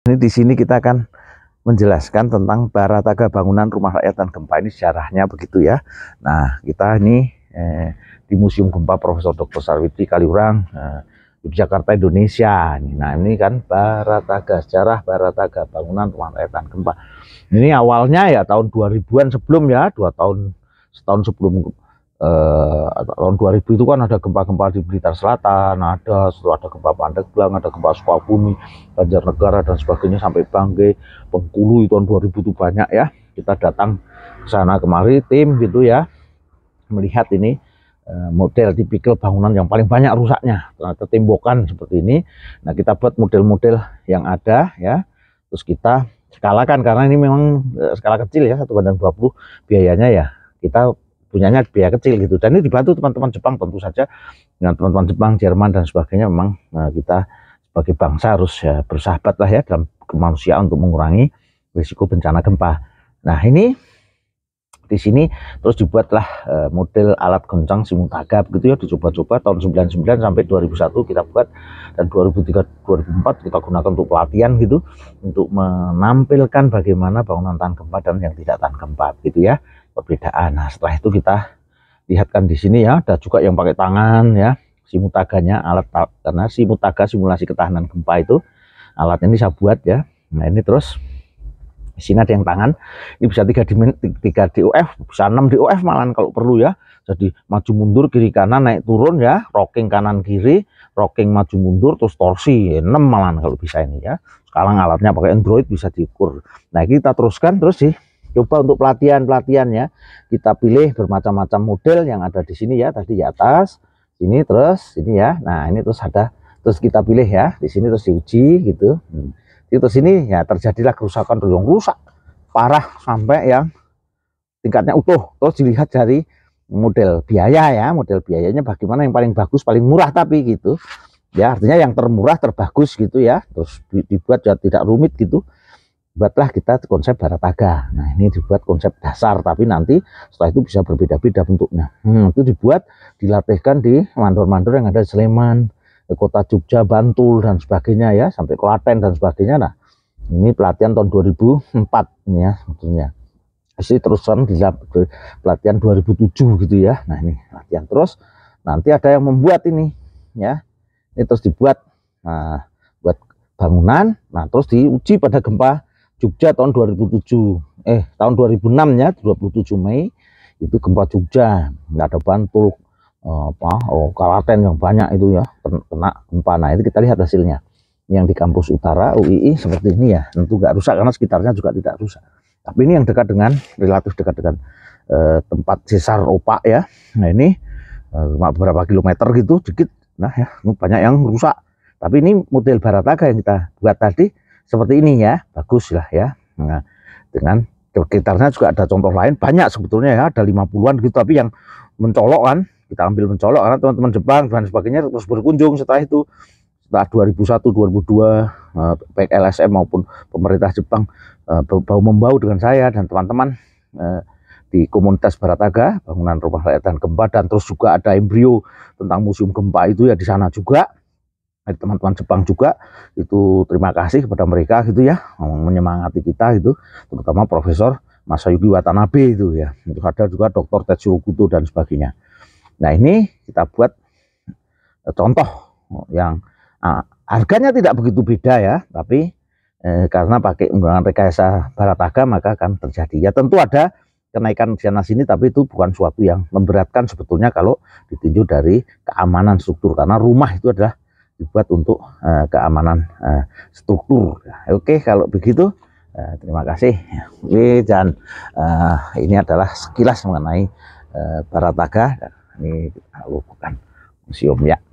Ini di sini kita akan menjelaskan tentang barataga bangunan rumah rakyat dan gempa ini sejarahnya begitu ya. Nah, kita ini eh, di Museum Gempa Profesor Dr. Sarwiti Kaliurang eh, Yogyakarta Indonesia. Nah, ini kan barataga sejarah barataga bangunan rumah rakyat dan gempa. Ini awalnya ya tahun 2000-an sebelum ya, dua tahun setahun sebelum eh, tahun 2000 itu kan ada gempa-gempa di Blitar Selatan, ada setelah ada gempa Pandeglang, ada gempa Sukabumi, Banjarnegara dan sebagainya sampai Bangke Bengkulu itu tahun 2000 itu banyak ya. Kita datang ke sana kemari tim gitu ya melihat ini eh, model tipikal bangunan yang paling banyak rusaknya ternyata tembokan seperti ini nah kita buat model-model yang ada ya terus kita skalakan karena ini memang eh, skala kecil ya satu banding 20 biayanya ya kita punyanya biaya kecil gitu dan ini dibantu teman-teman Jepang tentu saja dengan teman-teman Jepang Jerman dan sebagainya memang nah, kita sebagai bangsa harus ya bersahabat lah ya dalam kemanusiaan untuk mengurangi risiko bencana gempa nah ini di sini terus dibuatlah eh, model alat goncang simultagap gitu ya dicoba-coba tahun 99 sampai 2001 kita buat dan 2003 2004 kita gunakan untuk pelatihan gitu untuk menampilkan bagaimana bangunan tahan gempa dan yang tidak tahan gempa gitu ya perbedaan. Nah, setelah itu kita lihatkan di sini ya, ada juga yang pakai tangan ya, si mutaganya alat karena si mutaga simulasi ketahanan gempa itu alat ini saya buat ya. Nah, ini terus di sini ada yang tangan, ini bisa 3 di 3 DOF, bisa 6 DOF malahan kalau perlu ya. Jadi maju mundur kiri kanan naik turun ya, rocking kanan kiri, rocking maju mundur terus torsi 6 malahan kalau bisa ini ya. Sekarang alatnya pakai Android bisa diukur. Nah, kita teruskan terus sih coba untuk pelatihan pelatihannya kita pilih bermacam-macam model yang ada di sini ya tadi di atas ini terus ini ya nah ini terus ada terus kita pilih ya di sini terus diuji gitu hmm. itu sini ya terjadilah kerusakan yang rusak parah sampai yang tingkatnya utuh terus dilihat dari model biaya ya model biayanya bagaimana yang paling bagus paling murah tapi gitu ya artinya yang termurah terbagus gitu ya terus dibuat ya tidak rumit gitu buatlah kita konsep Barataga. Nah ini dibuat konsep dasar, tapi nanti setelah itu bisa berbeda-beda bentuknya. Hmm, itu dibuat, dilatihkan di mandor-mandor yang ada di Sleman, di kota Jogja, Bantul, dan sebagainya ya, sampai Klaten dan sebagainya. Nah ini pelatihan tahun 2004 ini ya sebetulnya. Pasti terusan di pelatihan 2007 gitu ya. Nah ini latihan terus. Nanti ada yang membuat ini ya. Ini terus dibuat. Nah, buat bangunan, nah terus diuji pada gempa Jogja tahun 2007 eh tahun 2006 ya 27 Mei itu gempa Jogja nggak ada Bantul eh, apa oh Kalaten yang banyak itu ya kena gempa nah itu kita lihat hasilnya yang di kampus utara UII seperti ini ya tentu nggak rusak karena sekitarnya juga tidak rusak tapi ini yang dekat dengan relatif dekat dengan eh, tempat sesar opak ya nah ini eh, beberapa kilometer gitu sedikit nah ya banyak yang rusak tapi ini model Barataga yang kita buat tadi seperti ini ya bagus lah ya nah, dengan sekitarnya juga ada contoh lain banyak sebetulnya ya ada 50-an gitu tapi yang mencolok kan kita ambil mencolok karena teman-teman Jepang dan sebagainya terus berkunjung setelah itu setelah 2001 2002 eh, baik LSM maupun pemerintah Jepang eh, bau membau dengan saya dan teman-teman eh, di komunitas Barataga bangunan rumah rakyat dan gempa dan terus juga ada embrio tentang museum gempa itu ya di sana juga teman-teman Jepang juga itu terima kasih kepada mereka gitu ya menyemangati kita itu terutama Profesor Masayuki Watanabe itu ya itu ada juga Dokter Tetsuro Kuto dan sebagainya nah ini kita buat eh, contoh yang nah, harganya tidak begitu beda ya tapi eh, karena pakai menggunakan rekayasa Barataga maka akan terjadi ya tentu ada kenaikan sana sini tapi itu bukan suatu yang memberatkan sebetulnya kalau ditinjau dari keamanan struktur karena rumah itu adalah dibuat untuk uh, keamanan uh, struktur. Oke, kalau begitu uh, terima kasih. Oke, dan uh, ini adalah sekilas mengenai uh, Barataga. Ini bukan museum ya.